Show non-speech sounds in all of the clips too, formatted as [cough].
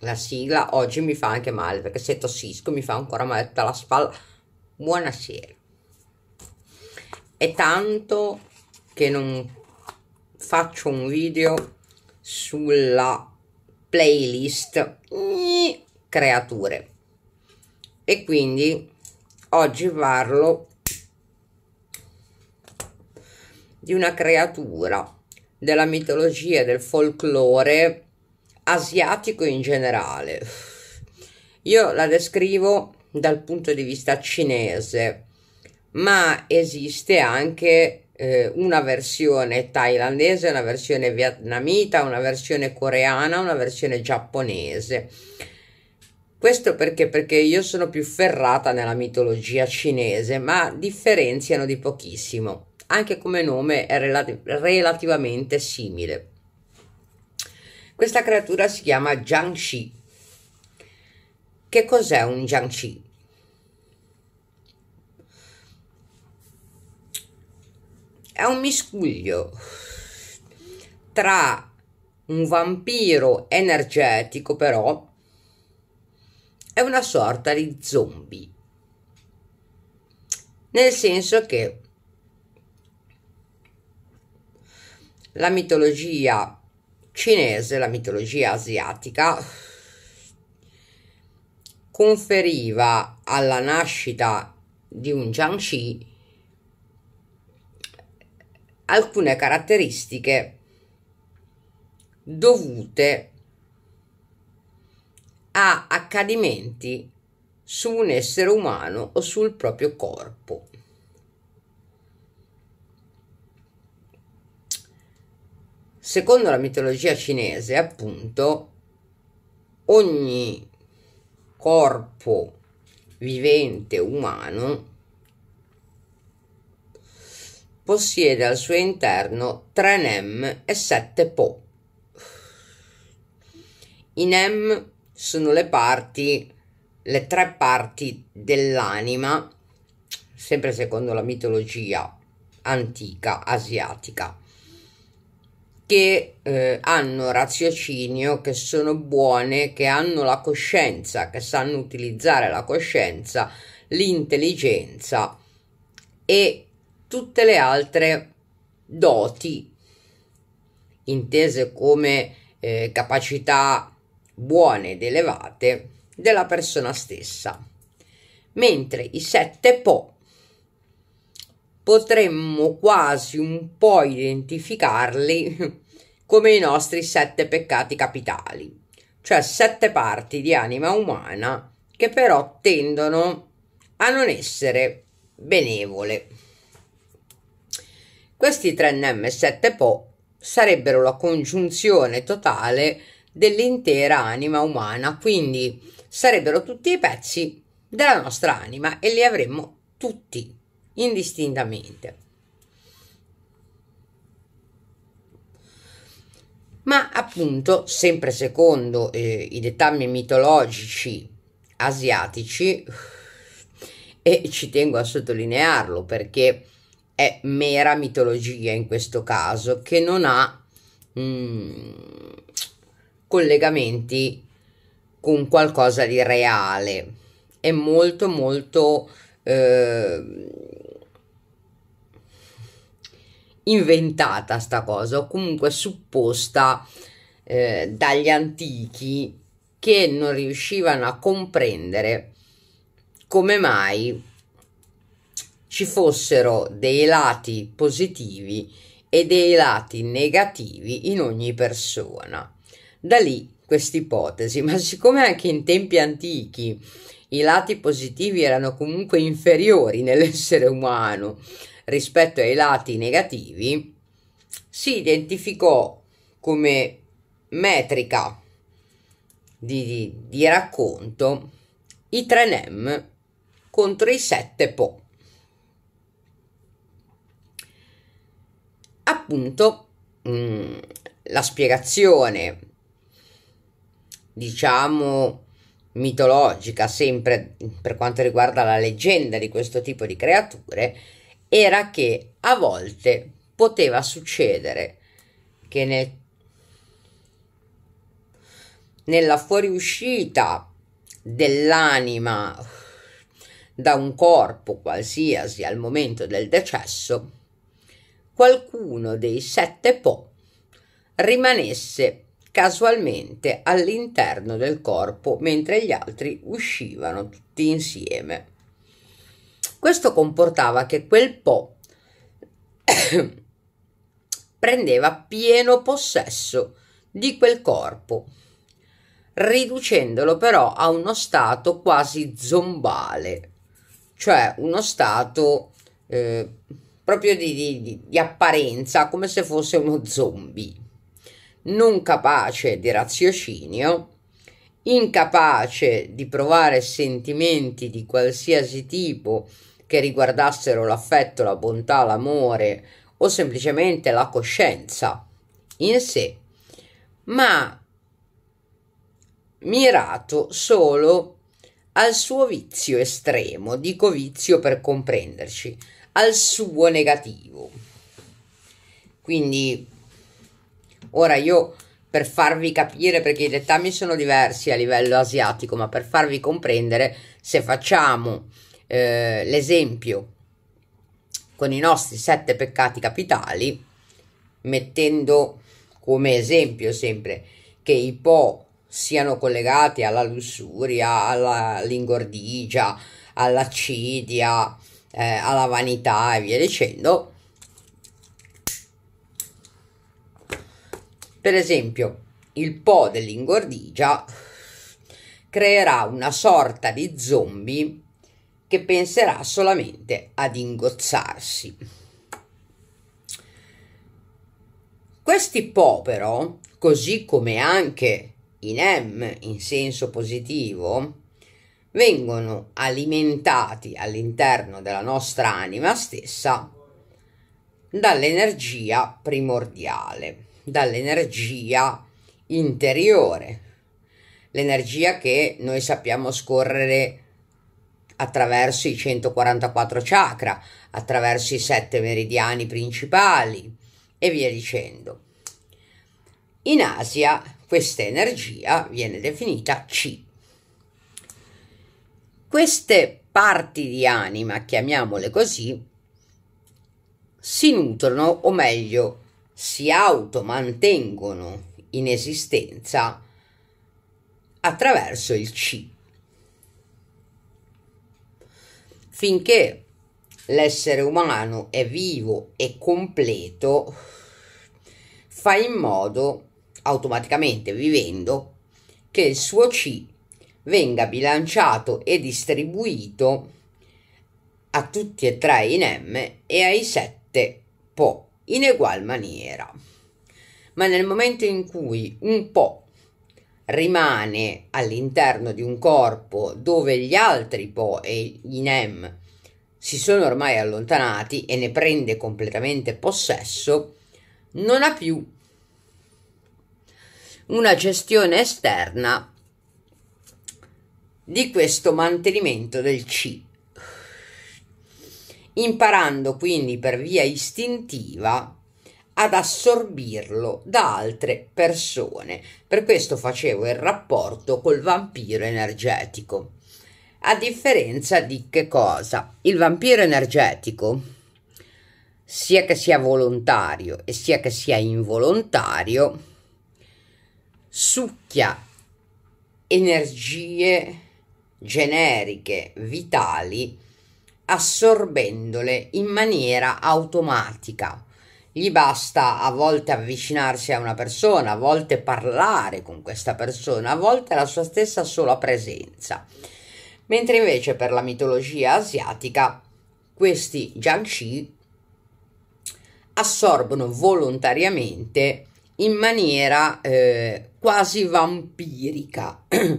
la sigla oggi mi fa anche male perché se tossisco mi fa ancora male tutta la spalla. Buonasera. È tanto che non faccio un video sulla playlist creature e quindi oggi parlo di una creatura della mitologia del folklore asiatico in generale. Io la descrivo dal punto di vista cinese, ma esiste anche eh, una versione thailandese, una versione vietnamita, una versione coreana, una versione giapponese. Questo perché? Perché io sono più ferrata nella mitologia cinese, ma differenziano di pochissimo. Anche come nome è relati- relativamente simile. Questa creatura si chiama Jiangxi. Che cos'è un Jiangxi? È un miscuglio tra un vampiro energetico però e una sorta di zombie nel senso che la mitologia cinese, la mitologia asiatica, conferiva alla nascita di un Jiangxi alcune caratteristiche dovute a accadimenti su un essere umano o sul proprio corpo. Secondo la mitologia cinese, appunto, ogni corpo vivente umano possiede al suo interno tre nem e sette po. I nem sono le parti, le tre parti dell'anima, sempre secondo la mitologia antica asiatica che eh, hanno raziocinio, che sono buone, che hanno la coscienza, che sanno utilizzare la coscienza, l'intelligenza e tutte le altre doti intese come eh, capacità buone ed elevate della persona stessa. Mentre i sette po potremmo quasi un po' identificarli [laughs] come i nostri sette peccati capitali, cioè sette parti di anima umana che però tendono a non essere benevole. Questi tre nm e sette Po sarebbero la congiunzione totale dell'intera anima umana, quindi sarebbero tutti i pezzi della nostra anima e li avremmo tutti indistintamente. Ma appunto, sempre secondo eh, i dettami mitologici asiatici, e ci tengo a sottolinearlo perché è mera mitologia in questo caso, che non ha mh, mm, collegamenti con qualcosa di reale. È molto molto eh, inventata sta cosa o comunque supposta eh, dagli antichi che non riuscivano a comprendere come mai ci fossero dei lati positivi e dei lati negativi in ogni persona. Da lì questa ipotesi, ma siccome anche in tempi antichi i lati positivi erano comunque inferiori nell'essere umano rispetto ai lati negativi, si identificò come metrica di, di, di racconto i tre nem contro i sette po. Appunto, mh, mm, la spiegazione, diciamo, mitologica, sempre per quanto riguarda la leggenda di questo tipo di creature, era che a volte poteva succedere che nel, nella fuoriuscita dell'anima da un corpo qualsiasi al momento del decesso, qualcuno dei sette Po rimanesse casualmente all'interno del corpo mentre gli altri uscivano tutti insieme. Questo comportava che quel Po [coughs] prendeva pieno possesso di quel corpo, riducendolo però a uno stato quasi zombale, cioè uno stato eh, proprio di, di, di apparenza, come se fosse uno zombie non capace di raziocinio, incapace di provare sentimenti di qualsiasi tipo che riguardassero l'affetto, la bontà, l'amore o semplicemente la coscienza in sé, ma mirato solo al suo vizio estremo, dico vizio per comprenderci, al suo negativo. Quindi Ora io per farvi capire, perché i dettami sono diversi a livello asiatico, ma per farvi comprendere, se facciamo eh, l'esempio con i nostri sette peccati capitali, mettendo come esempio sempre che i po siano collegati alla lussuria, all'ingordigia, all'accidia, eh, alla vanità e via dicendo, Per esempio, il Po dell'ingordigia creerà una sorta di zombie che penserà solamente ad ingozzarsi. Questi Po però, così come anche in M in senso positivo, vengono alimentati all'interno della nostra anima stessa dall'energia primordiale dall'energia interiore, l'energia che noi sappiamo scorrere attraverso i 144 chakra, attraverso i sette meridiani principali e via dicendo. In Asia questa energia viene definita Qi. Queste parti di anima, chiamiamole così, si nutrono, o meglio, si automantengono in esistenza attraverso il C. Finché l'essere umano è vivo e completo, fa in modo, automaticamente vivendo, che il suo C venga bilanciato e distribuito a tutti e tre in M e ai sette Po in egual maniera. Ma nel momento in cui un po' rimane all'interno di un corpo dove gli altri po e i nem si sono ormai allontanati e ne prende completamente possesso, non ha più una gestione esterna di questo mantenimento del C imparando quindi per via istintiva ad assorbirlo da altre persone. Per questo facevo il rapporto col vampiro energetico. A differenza di che cosa? Il vampiro energetico, sia che sia volontario e sia che sia involontario, succhia energie generiche, vitali, assorbendole in maniera automatica. Gli basta a volte avvicinarsi a una persona, a volte parlare con questa persona, a volte la sua stessa sola presenza. Mentre invece per la mitologia asiatica questi Jiangxi assorbono volontariamente in maniera eh, quasi vampirica, [clears throat]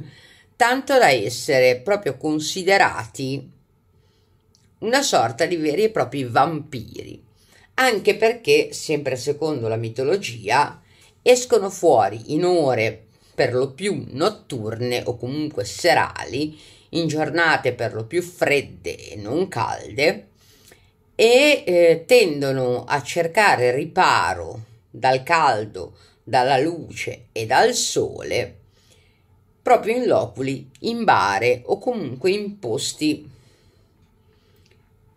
tanto da essere proprio considerati una sorta di veri e propri vampiri, anche perché, sempre secondo la mitologia, escono fuori in ore per lo più notturne o comunque serali, in giornate per lo più fredde e non calde, e eh, tendono a cercare riparo dal caldo, dalla luce e dal sole, proprio in loculi, in bare o comunque in posti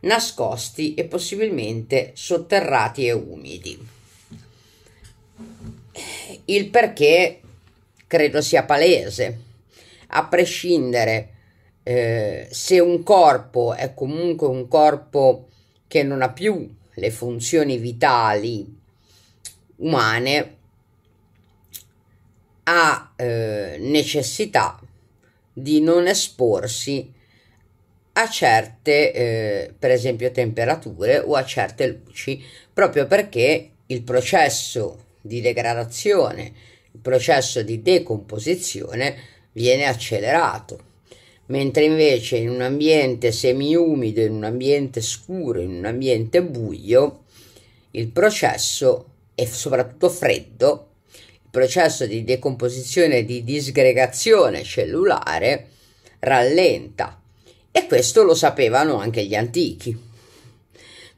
nascosti e possibilmente sotterrati e umidi. Il perché credo sia palese, a prescindere eh, se un corpo è comunque un corpo che non ha più le funzioni vitali umane, ha eh, necessità di non esporsi a certe, eh, per esempio, temperature o a certe luci, proprio perché il processo di degradazione, il processo di decomposizione viene accelerato. Mentre invece in un ambiente semiumido, in un ambiente scuro, in un ambiente buio, il processo e soprattutto freddo, il processo di decomposizione e di disgregazione cellulare rallenta e questo lo sapevano anche gli antichi.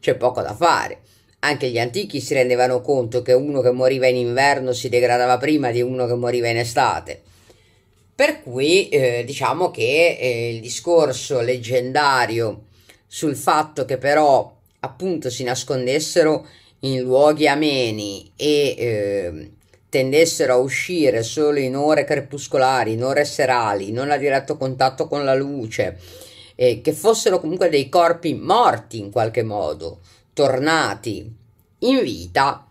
C'è poco da fare. Anche gli antichi si rendevano conto che uno che moriva in inverno si degradava prima di uno che moriva in estate. Per cui eh, diciamo che eh, il discorso leggendario sul fatto che però appunto si nascondessero in luoghi ameni e eh, tendessero a uscire solo in ore crepuscolari, in ore serali, non a diretto contatto con la luce, eh, che fossero comunque dei corpi morti in qualche modo, tornati in vita,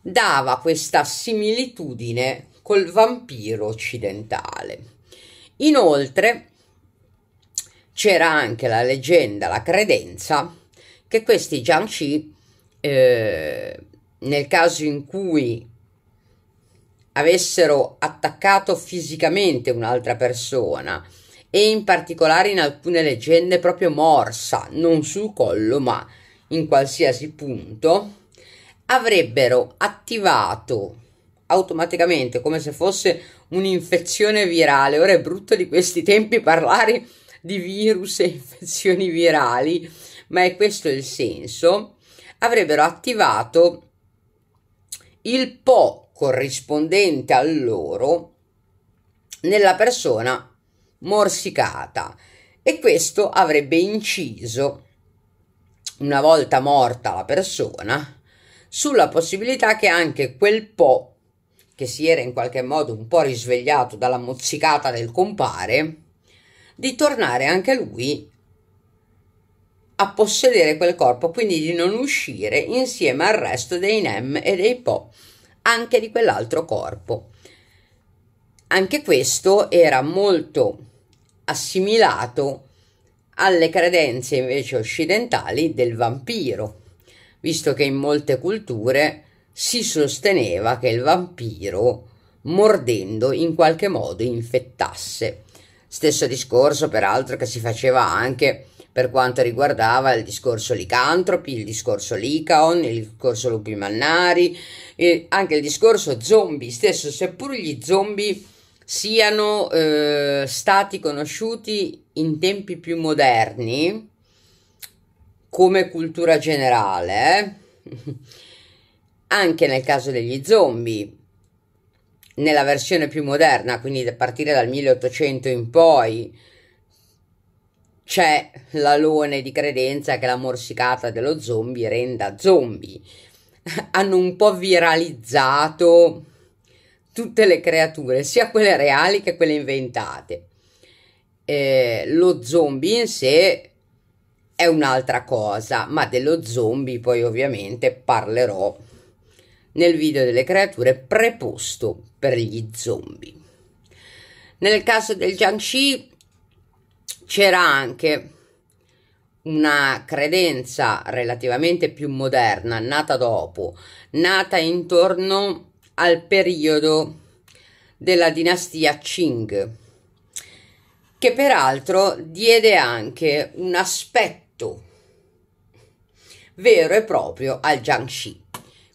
dava questa similitudine col vampiro occidentale. Inoltre c'era anche la leggenda, la credenza che questi Jiangxi, eh, nel caso in cui avessero attaccato fisicamente un'altra persona e in particolare in alcune leggende proprio morsa, non sul collo ma in qualsiasi punto, avrebbero attivato automaticamente come se fosse un'infezione virale. Ora è brutto di questi tempi parlare di virus e infezioni virali, ma è questo il senso. Avrebbero attivato il Po corrispondente a loro nella persona morsicata e questo avrebbe inciso, una volta morta la persona, sulla possibilità che anche quel po' che si era in qualche modo un po' risvegliato dalla mozzicata del compare, di tornare anche lui a possedere quel corpo, quindi di non uscire insieme al resto dei Nem e dei Po, anche di quell'altro corpo. Anche questo era molto assimilato alle credenze invece occidentali del vampiro, visto che in molte culture si sosteneva che il vampiro mordendo in qualche modo infettasse. Stesso discorso peraltro che si faceva anche per quanto riguardava il discorso licantropi, il discorso licaon, il discorso lupi mannari, anche il discorso zombie stesso, seppur gli zombie siano eh, stati conosciuti in tempi più moderni come cultura generale, eh. anche nel caso degli zombie, nella versione più moderna, quindi a partire dal 1800 in poi, c'è l'alone di credenza che la morsicata dello zombie renda zombie. [laughs] Hanno un po' viralizzato tutte le creature, sia quelle reali che quelle inventate. Eh, lo zombie in sé è un'altra cosa, ma dello zombie poi ovviamente parlerò nel video delle creature preposto per gli zombie. Nel caso del Jiangxi c'era anche una credenza relativamente più moderna, nata dopo, nata intorno al periodo della dinastia Qing, che peraltro diede anche un aspetto vero e proprio al Jiangxi.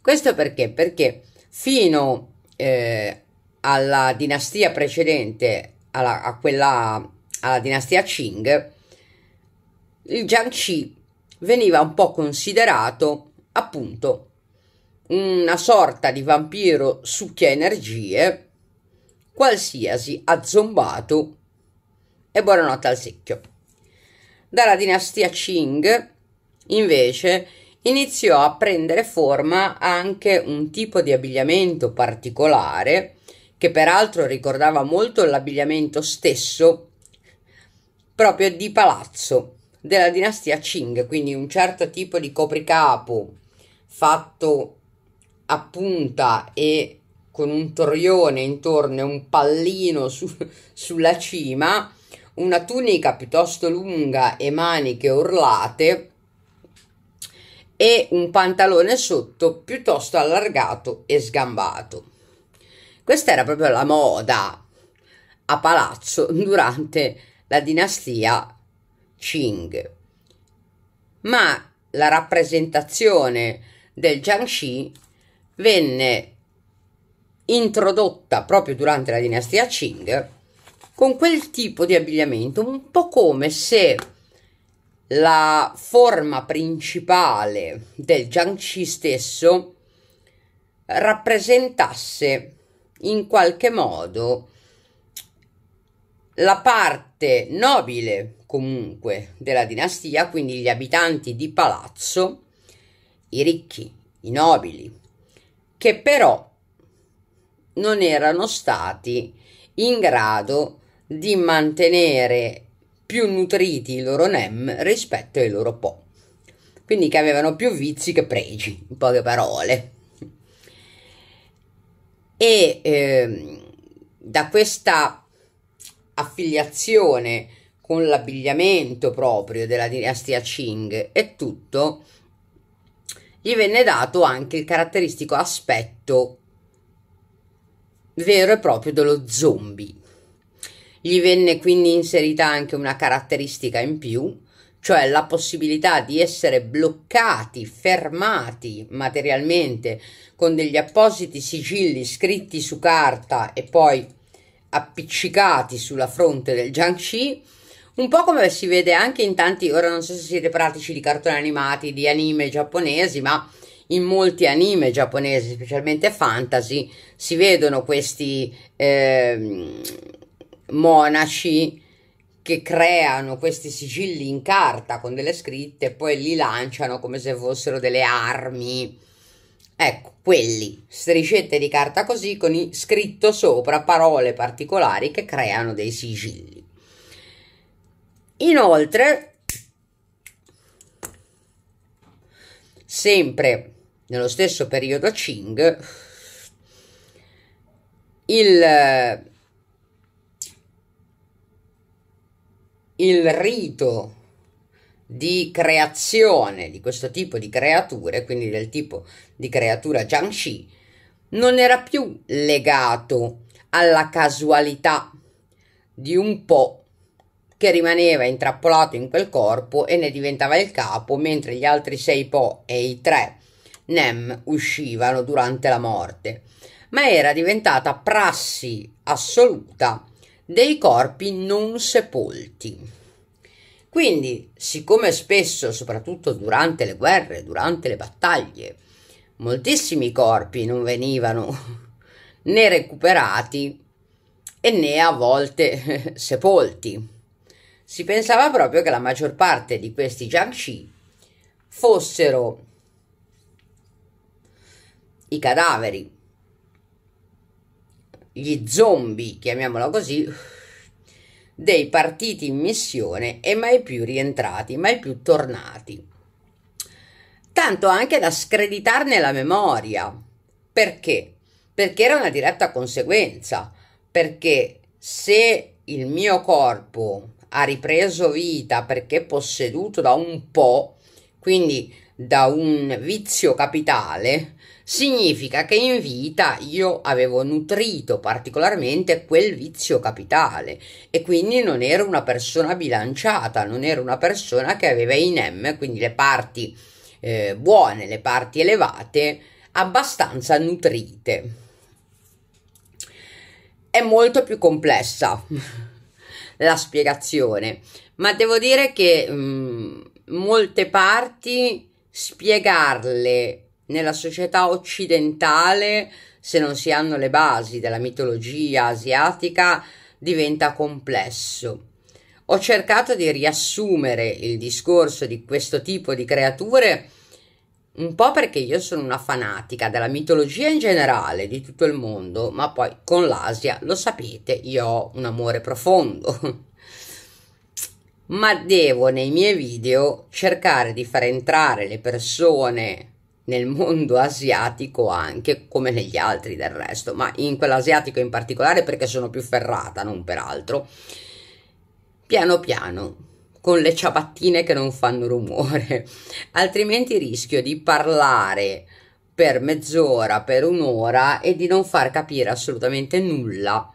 Questo perché? Perché fino eh, alla dinastia precedente, alla, a quella, alla dinastia Qing, il Jiangxi veniva un po' considerato appunto una sorta di vampiro succhia energie, qualsiasi azzombato e buonanotte al secchio. Dalla dinastia Qing, invece, iniziò a prendere forma anche un tipo di abbigliamento particolare che peraltro ricordava molto l'abbigliamento stesso proprio di palazzo della dinastia Qing, quindi un certo tipo di copricapo fatto a punta e con un torrione intorno e un pallino su, sulla cima, una tunica piuttosto lunga e maniche orlate e un pantalone sotto piuttosto allargato e sgambato. Questa era proprio la moda a palazzo durante la dinastia Qing. Ma la rappresentazione del Jiangxi venne introdotta proprio durante la dinastia Qing con quel tipo di abbigliamento, un po' come se la forma principale del Jiangxi stesso rappresentasse in qualche modo la parte nobile comunque della dinastia, quindi gli abitanti di palazzo, i ricchi, i nobili, che però non erano stati in grado di mantenere più nutriti i loro NEM rispetto ai loro Po. Quindi che avevano più vizi che pregi, in poche parole. E eh, da questa affiliazione con l'abbigliamento proprio della dinastia Qing e tutto, gli venne dato anche il caratteristico aspetto vero e proprio dello zombie. Gli venne quindi inserita anche una caratteristica in più, cioè la possibilità di essere bloccati, fermati materialmente con degli appositi sigilli scritti su carta e poi appiccicati sulla fronte del Jiangxi un po' come si vede anche in tanti, ora non so se siete pratici di cartoni animati, di anime giapponesi, ma in molti anime giapponesi, specialmente fantasy, si vedono questi eh, monaci che creano questi sigilli in carta con delle scritte e poi li lanciano come se fossero delle armi. Ecco, quelli, striscette di carta così con scritto sopra parole particolari che creano dei sigilli. Inoltre, sempre nello stesso periodo a Qing, il, il rito di creazione di questo tipo di creature, quindi del tipo di creatura Jiangxi, non era più legato alla casualità di un po' che rimaneva intrappolato in quel corpo e ne diventava il capo, mentre gli altri sei Po e i tre Nem uscivano durante la morte. Ma era diventata prassi assoluta dei corpi non sepolti. Quindi, siccome spesso, soprattutto durante le guerre, durante le battaglie, moltissimi corpi non venivano [laughs] né recuperati e né a volte [laughs] sepolti, si pensava proprio che la maggior parte di questi Jiangxi fossero i cadaveri, gli zombie, chiamiamolo così, dei partiti in missione e mai più rientrati, mai più tornati. Tanto anche da screditarne la memoria. Perché? Perché era una diretta conseguenza. Perché se il mio corpo ha ripreso vita perché posseduto da un po', quindi da un vizio capitale, significa che in vita io avevo nutrito particolarmente quel vizio capitale e quindi non ero una persona bilanciata, non ero una persona che aveva in M, quindi le parti eh, buone, le parti elevate, abbastanza nutrite. È molto più complessa la spiegazione, ma devo dire che mh, mm, molte parti spiegarle nella società occidentale, se non si hanno le basi della mitologia asiatica, diventa complesso. Ho cercato di riassumere il discorso di questo tipo di creature un po' perché io sono una fanatica della mitologia in generale di tutto il mondo, ma poi con l'Asia, lo sapete, io ho un amore profondo. [laughs] ma devo nei miei video cercare di far entrare le persone nel mondo asiatico anche come negli altri del resto, ma in quell'asiatico in particolare perché sono più ferrata, non per altro. Piano piano con le ciabattine che non fanno rumore, altrimenti rischio di parlare per mezz'ora, per un'ora e di non far capire assolutamente nulla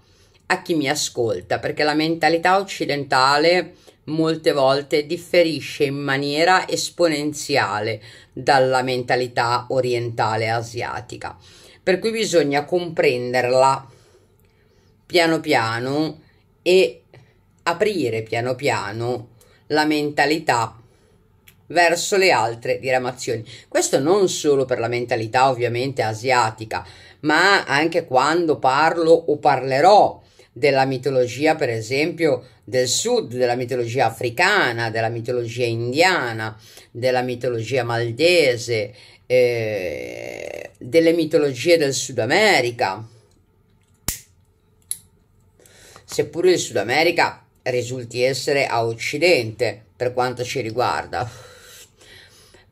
a chi mi ascolta, perché la mentalità occidentale molte volte differisce in maniera esponenziale dalla mentalità orientale asiatica. Per cui bisogna comprenderla piano piano e aprire piano piano la mentalità verso le altre diramazioni. Questo non solo per la mentalità ovviamente asiatica, ma anche quando parlo o parlerò della mitologia, per esempio, del sud, della mitologia africana, della mitologia indiana, della mitologia maldese, eh, delle mitologie del Sud America. Seppure il Sud America risulti essere a occidente per quanto ci riguarda,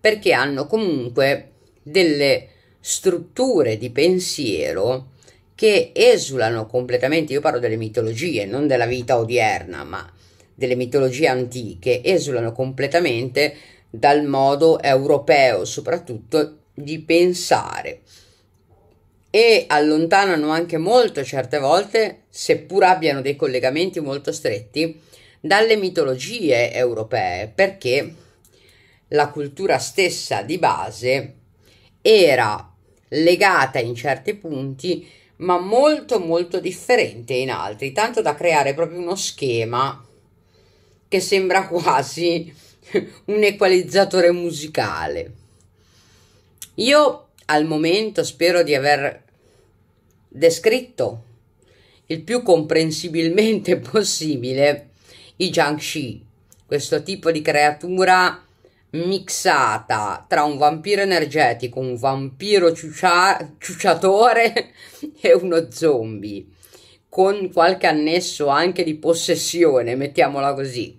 perché hanno comunque delle strutture di pensiero che esulano completamente, io parlo delle mitologie, non della vita odierna, ma delle mitologie antiche, esulano completamente dal modo europeo soprattutto di pensare e allontanano anche molto certe volte, seppur abbiano dei collegamenti molto stretti, dalle mitologie europee, perché la cultura stessa di base era legata in certi punti, ma molto molto differente in altri, tanto da creare proprio uno schema che sembra [laughs] quasi un equalizzatore musicale. Io al momento spero di aver descritto il più comprensibilmente [laughs] possibile i Jiangshi, questo tipo di creatura mixata tra un vampiro energetico, un vampiro ciucia- ciucciatore [laughs] e uno zombie, con qualche annesso anche di possessione, mettiamola così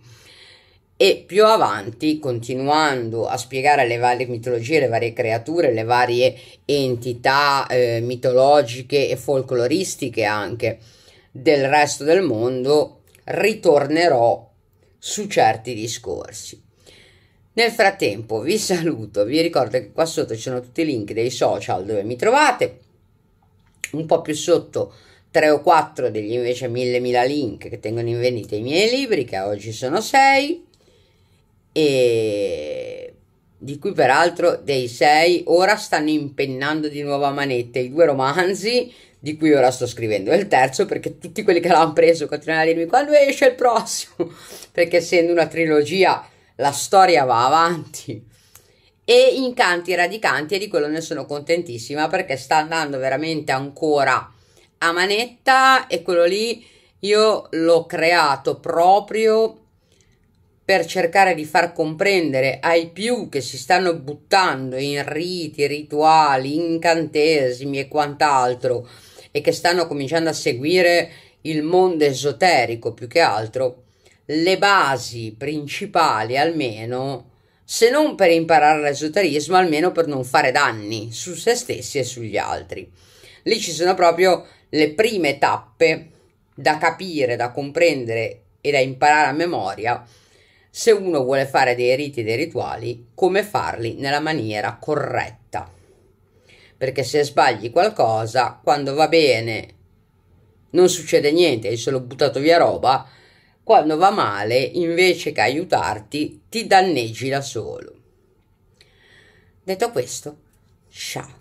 e più avanti, continuando a spiegare le varie mitologie, le varie creature, le varie entità eh, mitologiche e folcloristiche anche del resto del mondo, ritornerò su certi discorsi. Nel frattempo vi [laughs] saluto, vi ricordo che qua sotto ci sono tutti i link dei social dove mi trovate, un po' più sotto tre o quattro degli invece mille mila link che tengono in vendita i miei libri, che oggi sono sei e di cui peraltro dei sei ora stanno impennando di nuovo a manette i due romanzi di cui ora sto scrivendo il terzo perché tutti quelli che l'hanno preso continuano a dirmi quando esce il prossimo [laughs] perché essendo una trilogia la storia va avanti e incanti radicanti e di quello ne sono contentissima perché sta andando veramente ancora a manetta e quello lì io l'ho creato proprio per cercare di far comprendere ai più che si stanno buttando in riti, rituali, incantesimi e quant'altro e che stanno cominciando a seguire il mondo esoterico più che altro, le basi principali almeno, se non per imparare l'esoterismo, almeno per non fare danni su se stessi e sugli altri. Lì ci sono proprio le prime tappe da capire, da comprendere e da imparare a memoria se uno vuole fare dei riti e dei rituali, come farli nella maniera corretta. Perché se sbagli qualcosa, quando va bene non succede niente, hai solo buttato via roba, quando va male, invece che aiutarti, ti danneggi da solo. Detto questo, ciao.